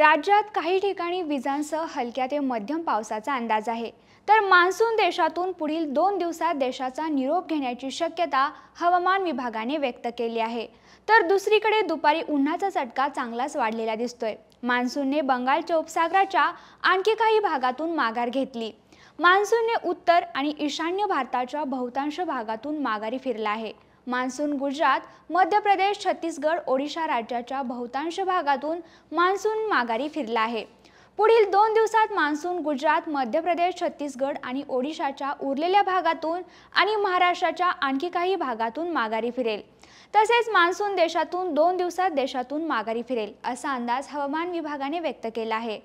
राज्यात काही ठिकाणी विजांसह हलक्या ते मध्यम पावसाचा अंदाज आहे तर मान्सून देशातून पुढील दोन दिवसात देशाचा निरोप घेण्याची शक्यता हवामान विभागाने व्यक्त केली आहे तर दुसरीकडे दुपारी उन्हाचा चटका चांगलाच वाढलेला दिसतोय मान्सूनने बंगालच्या उपसागराच्या आणखी काही भागातून माघार घेतली मान्सूनने उत्तर आणि ईशान्य भारताच्या बहुतांश भागातून माघारी फिरला आहे मान्सून गुजरात मध्य प्रदेश छत्तीसगड ओडिशा राज्याच्या बहुतांश भागातून मान्सून माघारी फिरला आहे पुढील दोन दिवसात मान्सून गुजरात मध्य प्रदेश छत्तीसगड आणि ओडिशाच्या उरलेल्या भागातून आणि महाराष्ट्राच्या आणखी काही भागातून माघारी फिरेल तसेच मान्सून देशातून दोन दिवसात देशातून माघारी फिरेल असा अंदाज हवामान विभागाने व्यक्त केला आहे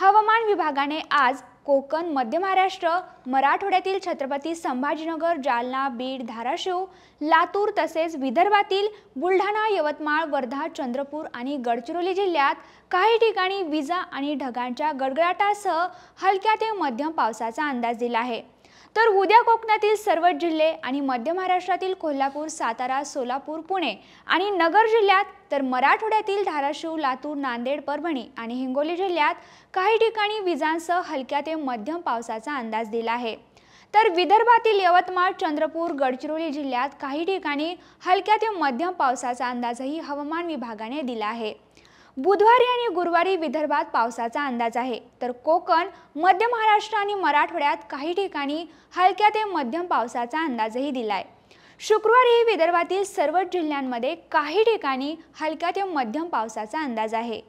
हवामान विभागाने आज कोकण मध्य महाराष्ट्र मराठवाड्यातील छत्रपती संभाजीनगर जालना बीड धाराशिव लातूर तसेच विदर्भातील बुलढाणा यवतमाळ वर्धा चंद्रपूर आणि गडचिरोली जिल्ह्यात काही ठिकाणी विजा आणि ढगांच्या गडगडाटासह हलक्या ते मध्यम पावसाचा अंदाज दिला आहे तर उद्या कोकणातील सर्वच जिल्हे आणि मध्य महाराष्ट्रातील कोल्हापूर सातारा सोलापूर पुणे आणि नगर जिल्ह्यात तर मराठवाड्यातील धाराशिव लातूर नांदेड परभणी आणि हिंगोली जिल्ह्यात काही ठिकाणी विजांसह हलक्या ते मध्यम पावसाचा अंदाज दिला आहे तर विदर्भातील यवतमाळ चंद्रपूर गडचिरोली जिल्ह्यात काही ठिकाणी हलक्या ते मध्यम पावसाचा अंदाजही हवामान विभागाने दिला आहे बुधवारी आणि गुरुवारी विदर्भात पावसाचा अंदाज आहे तर कोकण मध्य महाराष्ट्र आणि मराठवाड्यात काही ठिकाणी हलक्या ते मध्यम पावसाचा अंदाजही दिला आहे शुक्रवारी विदर्भातील सर्वच जिल्ह्यांमध्ये काही ठिकाणी हलक्या ते मध्यम पावसाचा अंदाज आहे